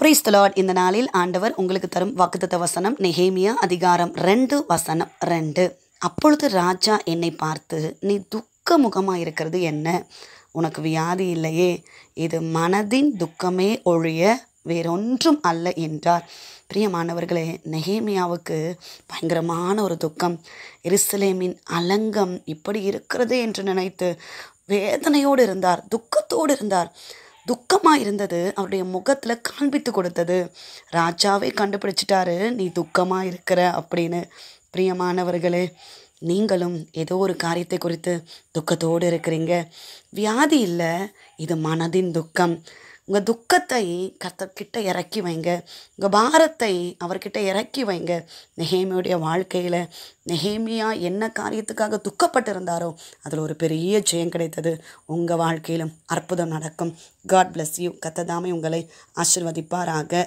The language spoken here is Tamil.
பிரீஸ்தலாட் இந்த நாளில் ஆண்டவர் உங்களுக்கு தரும் வாக்குத்த வசனம் நெஹேமியா அதிகாரம் ரெண்டு வசனம் ரெண்டு அப்பொழுது ராஜா என்னை பார்த்து நீ துக்க முகமாக இருக்கிறது என்ன உனக்கு வியாதி இல்லையே இது மனதின் துக்கமே ஒழிய வேறொன்றும் அல்ல என்றார் பிரியமானவர்களே நெஹேமியாவுக்கு பயங்கரமான ஒரு துக்கம் எருசலேமின் அலங்கம் இப்படி இருக்கிறது என்று நினைத்து வேதனையோடு இருந்தார் துக்கத்தோடு இருந்தார் துக்கமாக இருந்தது அவருடைய முகத்தில் காண்பித்து கொடுத்தது ராஜாவே கண்டுபிடிச்சிட்டாரு நீ துக்கமாக இருக்கிற அப்படின்னு பிரியமானவர்களே நீங்களும் ஏதோ ஒரு காரியத்தை குறித்து துக்கத்தோடு இருக்கிறீங்க வியாதி இல்லை இது மனதின் துக்கம் உங்கள் துக்கத்தை கத்தர்கிட்ட இறக்கி வைங்க உங்கள் பாரத்தை அவர்கிட்ட இறக்கி வைங்க நெஹேமியுடைய வாழ்க்கையில் நெஹேமியா என்ன காரியத்துக்காக துக்கப்பட்டிருந்தாரோ அதில் ஒரு பெரிய ஜெயம் கிடைத்தது உங்கள் வாழ்க்கையிலும் அற்புதம் நடக்கும் காட் பிளஸ் யூ கத்ததாமே உங்களை ஆசிர்வதிப்பாராக